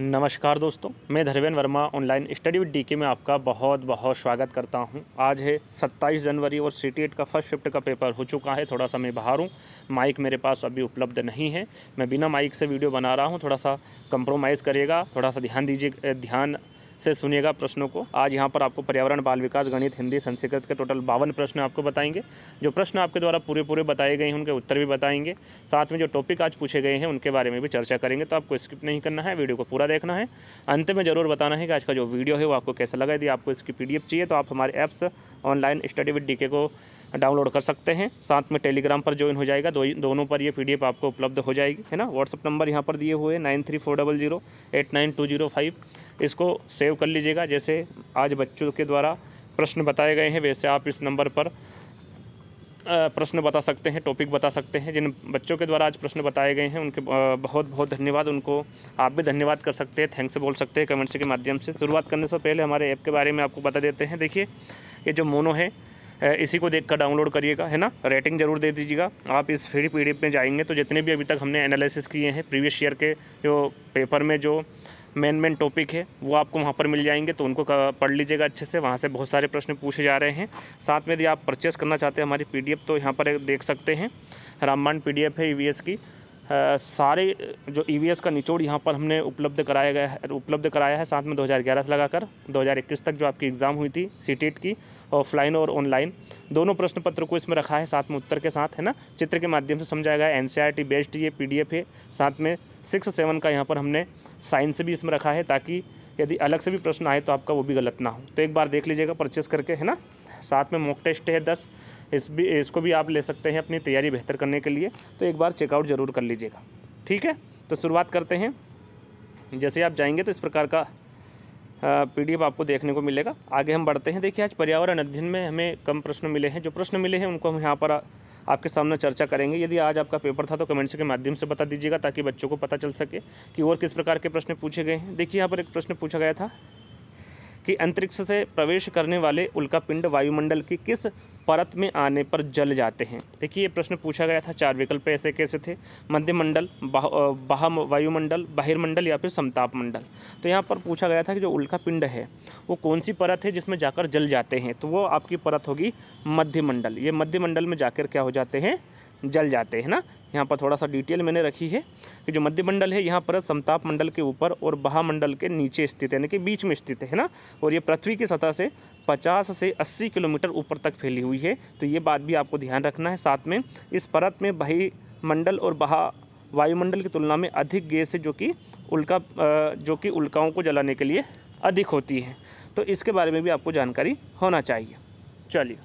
नमस्कार दोस्तों मैं Dharmendra Verma online study with DK में आपका बहुत बहुत स्वागत करता हूं आज है 27 जनवरी और सी का फर्स्ट शिफ्ट का पेपर हो चुका है थोड़ा सा मैं बाहर हूं माइक मेरे पास अभी उपलब्ध नहीं है मैं बिना माइक से वीडियो बना रहा हूं थोड़ा सा कंप्रोमाइज़ करिएगा थोड़ा सा ध्यान दीजिए ध्यान से सुनिएगा प्रश्नों को आज यहाँ पर आपको पर्यावरण बाल विकास गणित हिंदी संस्कृत के टोटल बावन प्रश्न आपको बताएंगे जो प्रश्न आपके द्वारा पूरे पूरे बताए गए हैं उनके उत्तर भी बताएंगे साथ में जो टॉपिक आज पूछे गए हैं उनके बारे में भी चर्चा करेंगे तो आपको स्किप नहीं करना है वीडियो को पूरा देखना है अंत में ज़रूर बताना है कि आज का जो वीडियो है वो आपको कैसा लगा यदि आपको इसकी पी चाहिए तो आप हमारे apps online study with D को डाउनलोड कर सकते हैं साथ में टेलीग्राम पर ज्वाइन हो जाएगा दो, दोनों पर ये पी आपको उपलब्ध हो जाएगी है ना व्हाट्सअप नंबर यहाँ पर दिए हुए nine three four double zero eight nine two zero five इसको सेव कर लीजिएगा जैसे आज बच्चों के द्वारा प्रश्न बताए गए हैं वैसे आप इस नंबर पर प्रश्न बता सकते हैं टॉपिक बता सकते हैं जिन बच्चों के द्वारा आज प्रश्न बताए गए हैं उनके बहुत बहुत धन्यवाद उनको आप भी धन्यवाद कर सकते हैं थैंक्स बोल सकते हैं कमेंट्स के माध्यम से शुरुआत करने से पहले हमारे ऐप के बारे में आपको बता देते हैं देखिए ये जो मोनो है इसी को देखकर डाउनलोड करिएगा है ना रेटिंग जरूर दे दीजिएगा आप इस फ्री पी में जाएंगे तो जितने भी अभी तक हमने एनालिसिस किए हैं प्रीवियस ईयर के जो पेपर में जो मेन मेन टॉपिक है वो आपको वहाँ पर मिल जाएंगे तो उनको पढ़ लीजिएगा अच्छे से वहाँ से बहुत सारे प्रश्न पूछे जा रहे हैं साथ में यदि आप परचेस करना चाहते हैं हमारी पी तो यहाँ पर देख सकते हैं रामबाण पी है ई e की सारे जो ई e का निचोड़ यहाँ पर हमने उपलब्ध कराया गया है उपलब्ध कराया है साथ में 2011 से लगाकर 2021 तक जो आपकी एग्ज़ाम हुई थी सी e की ऑफलाइन और ऑनलाइन दोनों प्रश्न पत्र को इसमें रखा है साथ में उत्तर के साथ है ना चित्र के माध्यम से समझाया गया एन सी बेस्ड ये पी है साथ में सिक्स सेवन का यहाँ पर हमने साइंस भी इसमें रखा है ताकि यदि अलग से भी प्रश्न आए तो आपका वो भी गलत ना हो तो एक बार देख लीजिएगा परचेस करके है ना साथ में मॉक टेस्ट है दस इस भी इसको भी आप ले सकते हैं अपनी तैयारी बेहतर करने के लिए तो एक बार चेकआउट ज़रूर कर लीजिएगा ठीक है तो शुरुआत करते हैं जैसे आप जाएंगे तो इस प्रकार का पीडीएफ आपको देखने को मिलेगा आगे हम बढ़ते हैं देखिए आज पर्यावरण अध्ययन में हमें कम प्रश्न मिले हैं जो प्रश्न मिले हैं उनको हम यहाँ पर आपके सामने चर्चा करेंगे यदि आज आपका पेपर था तो कमेंट्स के माध्यम से बता दीजिएगा ताकि बच्चों को पता चल सके कि और किस प्रकार के प्रश्न पूछे गए हैं देखिए यहाँ पर एक प्रश्न पूछा गया था कि अंतरिक्ष से प्रवेश करने वाले उल्का पिंड वायुमंडल की किस परत में आने पर जल जाते हैं देखिए ये प्रश्न पूछा गया था चार विकल्प ऐसे कैसे थे मध्यमंडल बाह बाह वायुमंडल बाहिरमंडल या फिर समताप मंडल तो यहाँ पर पूछा गया था कि जो उल्का पिंड है वो कौन सी परत है जिसमें जाकर जल जाते हैं तो वो आपकी परत होगी मध्यमंडल ये मध्यमंडल में जाकर क्या हो जाते हैं जल जाते हैं ना यहाँ पर थोड़ा सा डिटेल मैंने रखी है कि जो मध्य मंडल है यहाँ पर समताप मंडल के ऊपर और बहामंडल के नीचे स्थित है यानी कि बीच में स्थित है ना और ये पृथ्वी की सतह से 50 से 80 किलोमीटर ऊपर तक फैली हुई है तो ये बात भी आपको ध्यान रखना है साथ में इस परत में बही मंडल और बहा वायुमंडल की तुलना में अधिक गैस है जो कि उल्का जो कि उल्काओं को जलाने के लिए अधिक होती है तो इसके बारे में भी आपको जानकारी होना चाहिए चलिए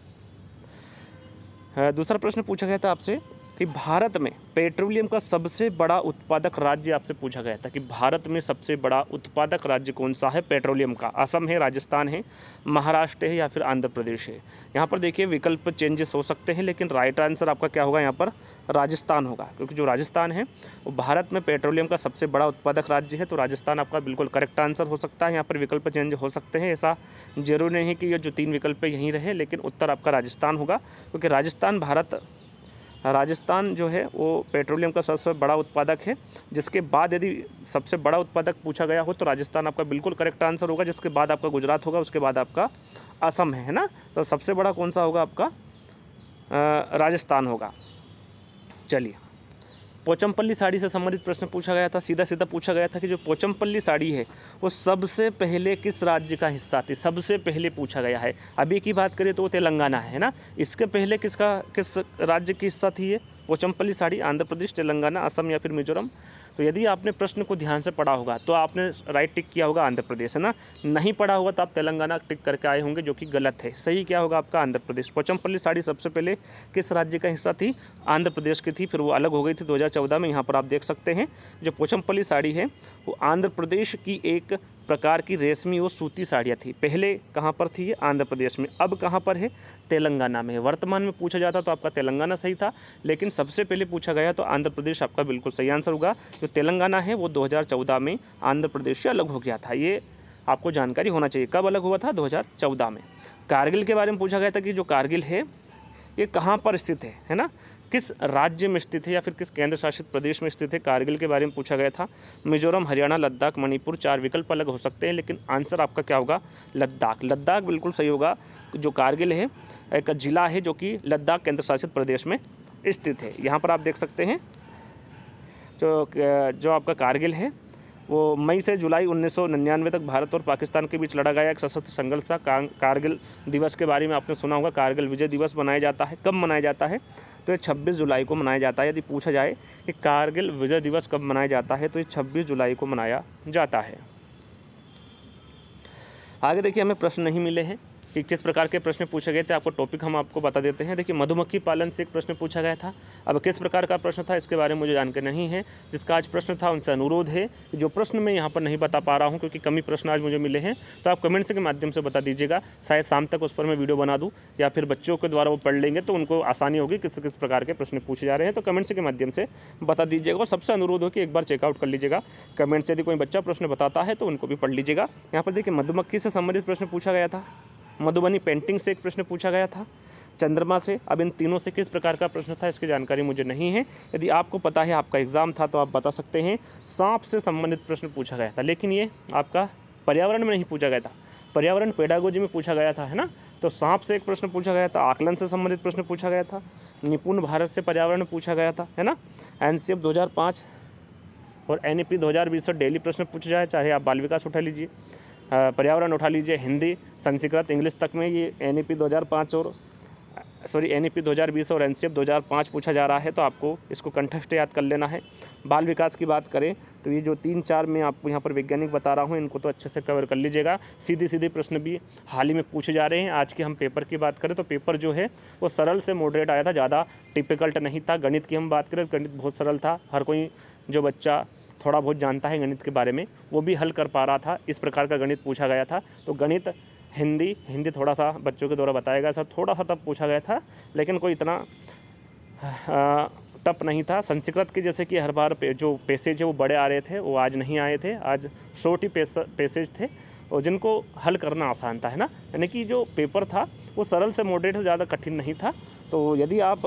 दूसरा प्रश्न पूछा गया था आपसे कि भारत में पेट्रोलियम का सबसे बड़ा उत्पादक राज्य आपसे पूछा गया था कि भारत में सबसे बड़ा उत्पादक राज्य कौन सा है पेट्रोलियम का असम है राजस्थान है महाराष्ट्र है या फिर आंध्र प्रदेश है यहाँ पर देखिए विकल्प चेंजेस हो सकते हैं लेकिन राइट आंसर आपका क्या होगा यहाँ पर राजस्थान होगा क्योंकि जो राजस्थान है वो भारत में पेट्रोलियम का सबसे बड़ा उत्पादक राज्य है तो राजस्थान आपका बिल्कुल करेक्ट आंसर हो सकता है यहाँ पर विकल्प चेंज हो सकते हैं ऐसा जरूरी नहीं है कि ये जो तीन विकल्प यहीं रहे लेकिन उत्तर आपका राजस्थान होगा क्योंकि राजस्थान भारत राजस्थान जो है वो पेट्रोलियम का सबसे बड़ा उत्पादक है जिसके बाद यदि सबसे बड़ा उत्पादक पूछा गया हो तो राजस्थान आपका बिल्कुल करेक्ट आंसर होगा जिसके बाद आपका गुजरात होगा उसके बाद आपका असम है ना तो सबसे बड़ा कौन सा होगा आपका राजस्थान होगा चलिए पोचमपल्ली साड़ी से संबंधित प्रश्न पूछा गया था सीधा सीधा पूछा गया था कि जो पोचमपल्ली साड़ी है वो सबसे पहले किस राज्य का हिस्सा थी सबसे पहले पूछा गया है अभी की बात करें तो वो तेलंगाना है ना इसके पहले किसका किस राज्य की हिस्सा थी ये पोचमपल्ली साड़ी आंध्र प्रदेश तेलंगाना असम या फिर मिजोरम तो यदि आपने प्रश्न को ध्यान से पढ़ा होगा तो आपने राइट टिक किया होगा आंध्र प्रदेश है ना नहीं पढ़ा होगा तो आप तेलंगाना टिक करके आए होंगे जो कि गलत है सही क्या होगा आपका आंध्र प्रदेश पचमपल्ली साड़ी सबसे पहले किस राज्य का हिस्सा थी आंध्र प्रदेश की थी फिर वो अलग हो गई थी दो में यहाँ पर आप देख सकते हैं जो पोचमपल्ली साड़ी है वो आंध्र प्रदेश की एक प्रकार की रेशमी और सूती साड़ियाँ थी पहले कहाँ पर थी ये आंध्र प्रदेश में अब कहाँ पर है तेलंगाना में है वर्तमान में पूछा जाता तो आपका तेलंगाना सही था लेकिन सबसे पहले पूछा गया तो आंध्र प्रदेश आपका बिल्कुल सही आंसर होगा जो तेलंगाना है वो 2014 में आंध्र प्रदेश से अलग हो गया था ये आपको जानकारी होना चाहिए कब अलग हुआ था दो में कारगिल के बारे में पूछा गया था कि जो कारगिल है ये कहाँ पर स्थित है है ना किस राज्य में स्थित है या फिर किस केंद्र शासित प्रदेश में स्थित है कारगिल के बारे में पूछा गया था मिजोरम हरियाणा लद्दाख मणिपुर चार विकल्प अलग हो सकते हैं लेकिन आंसर आपका क्या होगा लद्दाख लद्दाख बिल्कुल सही होगा जो कारगिल है एक जिला है जो कि लद्दाख केंद्र शासित प्रदेश में स्थित है यहाँ पर आप देख सकते हैं जो जो आपका कारगिल है वो मई से जुलाई 1999 तक भारत और पाकिस्तान के बीच लड़ा गया एक सशस्त्र संघर्ष था कारगिल दिवस के बारे में आपने सुना होगा कारगिल विजय दिवस मनाया जाता है कब मनाया जाता है तो ये 26 जुलाई को मनाया जाता है यदि पूछा जाए कि कारगिल विजय दिवस कब मनाया जाता है तो ये 26 जुलाई को मनाया जाता है आगे देखिए हमें प्रश्न नहीं मिले हैं कि किस प्रकार के प्रश्न पूछे गए थे आपको टॉपिक हम आपको बता देते हैं देखिए मधुमक्खी पालन से एक प्रश्न पूछा गया था अब किस प्रकार का प्रश्न था इसके बारे में मुझे जानकारी नहीं है जिसका आज प्रश्न था उनसे अनुरोध है जो प्रश्न मैं यहाँ पर नहीं बता पा रहा हूँ क्योंकि कमी प्रश्न आज मुझे मिले हैं तो आप कमेंट्स के माध्यम से बता दीजिएगा शायद शाम तक उस पर मैं वीडियो बना दूँ या फिर बच्चों के द्वारा वो पढ़ लेंगे तो उनको आसानी होगी किस किस प्रकार के प्रश्न पूछे जा रहे हैं तो कमेंट्स के माध्यम से बता दीजिएगा और सबसे अनुरोध हो कि एक बार चेकआउट कर लीजिएगा कमेंट्स यदि कोई बच्चा प्रश्न बताता है तो उनको भी पढ़ लीजिएगा यहाँ पर देखिए मधुमक्खी से संबंधित प्रश्न पूछा गया था मधुबनी पेंटिंग से एक प्रश्न पूछा गया था चंद्रमा से अब इन तीनों से किस प्रकार का प्रश्न था इसकी जानकारी मुझे नहीं है यदि आपको पता है आपका एग्ज़ाम था तो आप बता सकते हैं सांप से संबंधित प्रश्न पूछा गया था लेकिन ये आपका पर्यावरण में नहीं पूछा गया था पर्यावरण पेडागोजी में पूछा गया था है ना तो सांप से एक प्रश्न पूछा गया था आकलन से संबंधित प्रश्न पूछा गया था निपुण भारत से पर्यावरण पूछा गया था है ना एन सी और एन ई पी डेली प्रश्न पूछा जाए चाहे आप बाल विकास उठा लीजिए पर्यावरण उठा लीजिए हिंदी संस्कृत इंग्लिश तक में ये एन ई e और सॉरी एन ई और एन 2005 पूछा जा रहा है तो आपको इसको कंठस्थ याद कर लेना है बाल विकास की बात करें तो ये जो तीन चार मैं आपको यहाँ पर वैज्ञानिक बता रहा हूँ इनको तो अच्छे से कवर कर लीजिएगा सीधे सीधे प्रश्न भी हाल ही में पूछे जा रहे हैं आज के हम पेपर की बात करें तो पेपर जो है वो सरल से मॉडरेट आया था ज़्यादा टिपिकल्ट नहीं था गणित की हम बात करें तो गणित बहुत सरल था हर कोई जो बच्चा थोड़ा बहुत जानता है गणित के बारे में वो भी हल कर पा रहा था इस प्रकार का गणित पूछा गया था तो गणित हिंदी हिंदी थोड़ा सा बच्चों के द्वारा बताया गया सर थोड़ा सा तब पूछा गया था लेकिन कोई इतना टप नहीं था संस्कृत के जैसे कि हर बार पे, जो पैसेज है वो बड़े आ रहे थे वो आज नहीं आए थे आज शॉर्ट ही पैसेज थे और जिनको हल करना आसान था है ना यानी कि जो पेपर था वो सरल से मॉडरेट से ज़्यादा कठिन नहीं था तो यदि आप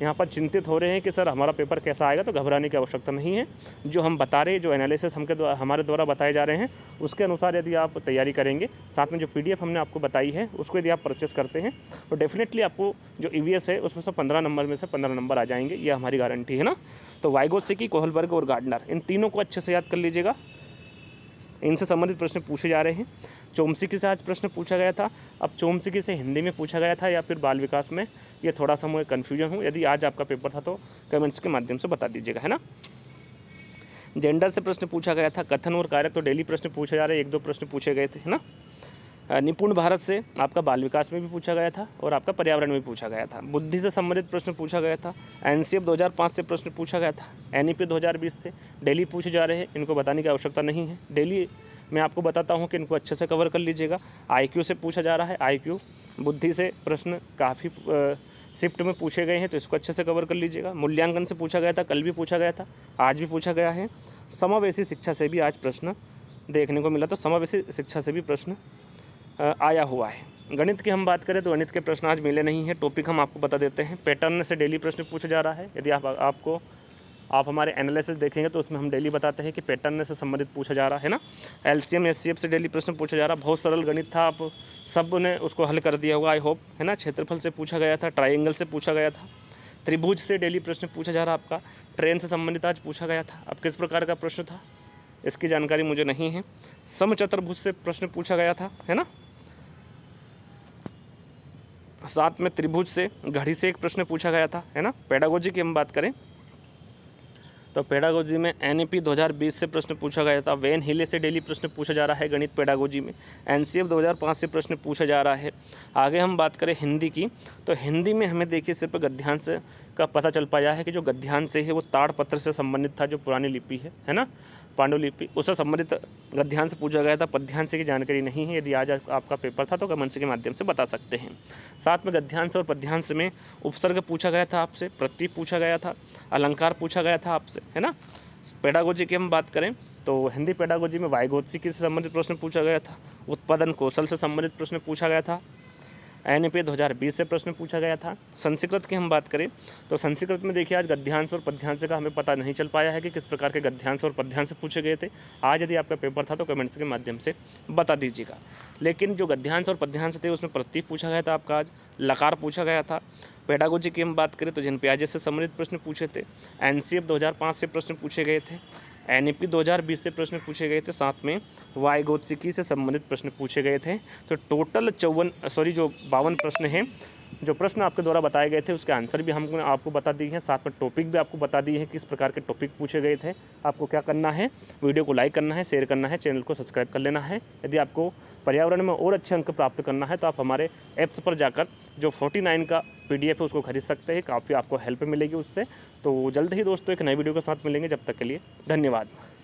यहाँ पर चिंतित हो रहे हैं कि सर हमारा पेपर कैसा आएगा तो घबराने की आवश्यकता नहीं है जो हम बता रहे जो एनालिसिस हमके द्वारा हमारे द्वारा बताए जा रहे हैं उसके अनुसार यदि आप तैयारी करेंगे साथ में जो पी हमने आपको बताई है उसको यदि आप परचेस करते हैं तो डेफिनेटली आपको जो ई है उसमें से पंद्रह नंबर में से पंद्रह नंबर आ जाएंगे ये हमारी गारंटी है ना तो वाइगो कोहलबर्ग और गार्डनर इन तीनों को अच्छे से याद कर लीजिएगा इनसे संबंधित प्रश्न पूछे जा रहे हैं चोमसिकी से आज प्रश्न पूछा गया था अब के से हिंदी में पूछा गया था या फिर बाल विकास में ये थोड़ा सा मुझे कन्फ्यूजन हूँ यदि आज आपका पेपर था तो कमेंट्स के माध्यम से बता दीजिएगा है ना जेंडर से प्रश्न पूछा गया था कथन और कार्य तो डेली प्रश्न पूछे जा रहे हैं एक दो प्रश्न पूछे गए थे है ना निपुण भारत से आपका बाल विकास में भी पूछा गया था और आपका पर्यावरण में पूछा गया था बुद्धि से संबंधित प्रश्न पूछा गया था एन 2005 से प्रश्न पूछा गया था एन 2020 से डेली पूछे जा रहे हैं इनको बताने की आवश्यकता नहीं है डेली मैं आपको बताता हूँ कि इनको अच्छे से कवर कर लीजिएगा आई से पूछा जा रहा है आई बुद्धि से प्रश्न काफ़ी शिफ्ट में पूछे गए हैं तो इसको अच्छे से कवर कर लीजिएगा मूल्यांकन से पूछा गया था कल भी पूछा गया था आज भी पूछा गया है समावेशी शिक्षा से भी आज प्रश्न देखने को मिला तो समावेशी शिक्षा से भी प्रश्न आया हुआ है गणित की हम बात करें तो गणित के प्रश्न आज मिले नहीं हैं टॉपिक हम आपको बता देते हैं पैटर्न से डेली प्रश्न पूछा जा रहा है यदि आप आपको आप हमारे एनालिसिस देखेंगे तो उसमें हम डेली बताते हैं कि पैटर्न से संबंधित पूछा जा रहा है ना L C M S C F से डेली प्रश्न पूछा जा रहा है बहुत सरल गणित था आप सब ने उसको हल कर दिया होगा आई होप है ना क्षेत्रफल से पूछा गया था ट्राइंगल से पूछा गया था त्रिभुज से डेली प्रश्न पूछा जा रहा आपका ट्रेन से संबंधित आज पूछा गया था अब किस प्रकार का प्रश्न था इसकी जानकारी मुझे नहीं है सम चतुर्भुज से प्रश्न पूछा गया था है ना साथ में त्रिभुज से घड़ी से एक प्रश्न पूछा गया था है ना पेडागोजी की हम बात करें तो पेडागोजी में एन 2020 e से प्रश्न पूछा गया था वेन हिले से डेली प्रश्न पूछा जा रहा है गणित पेडागोजी में एन 2005 से प्रश्न पूछा जा रहा है आगे हम बात करें हिंदी की तो हिंदी में हमें देखिए सिर्फ गद्यांश का पता चल पाया है कि जो गद्यांश से है वो ताड़पत्र से संबंधित था जो पुरानी लिपि है है ना पांडुलिपि उससे संबंधित गद्यांश पूछा गया था पद्यांश की जानकारी नहीं है यदि आज आपका पेपर था तो कमेंट्स के माध्यम से बता सकते हैं साथ में गद्यांश और पद्यांश में उपसर्ग पूछा गया था आपसे प्रतीक पूछा गया था अलंकार पूछा गया था आपसे है ना पेडागोजी की हम बात करें तो हिंदी पेडागोजी में वायगोत्सी से संबंधित प्रश्न पूछा गया था उत्पादन कौशल से संबंधित प्रश्न पूछा गया था एन 2020 से प्रश्न पूछा गया था संस्कृत की हम बात करें तो संस्कृत में देखिए आज गद्यांश और पद्यांश का हमें पता नहीं चल पाया है कि किस प्रकार के गद्यांश और पद्यांश पूछे गए थे आज यदि आपका पेपर था तो कमेंट्स के माध्यम से बता दीजिएगा लेकिन जो गद्यांश और पद्यांश थे उसमें प्रतीक पूछा गया था आपका आज लकार पूछा गया था पेडागोजी की हम बात करें तो जिन प्याजे से संबंधित प्रश्न पूछे थे एन 2005 से प्रश्न पूछे गए थे एन 2020 से प्रश्न पूछे गए थे साथ में वायगोत्सिकी से संबंधित प्रश्न पूछे गए थे तो टोटल चौवन सॉरी जो बावन प्रश्न हैं जो प्रश्न आपके द्वारा बताए गए थे उसके आंसर भी हमको आपको बता दिए हैं साथ में टॉपिक भी आपको बता दिए हैं किस प्रकार के टॉपिक पूछे गए थे आपको क्या करना है वीडियो को लाइक करना है शेयर करना है चैनल को सब्सक्राइब कर लेना है यदि आपको पर्यावरण में और अच्छे अंक प्राप्त करना है तो आप हमारे ऐप्स पर जाकर जो 49 का पीडीएफ है उसको खरीद सकते हैं काफ़ी आपको हेल्प मिलेगी उससे तो जल्द ही दोस्तों एक नई वीडियो के साथ मिलेंगे जब तक के लिए धन्यवाद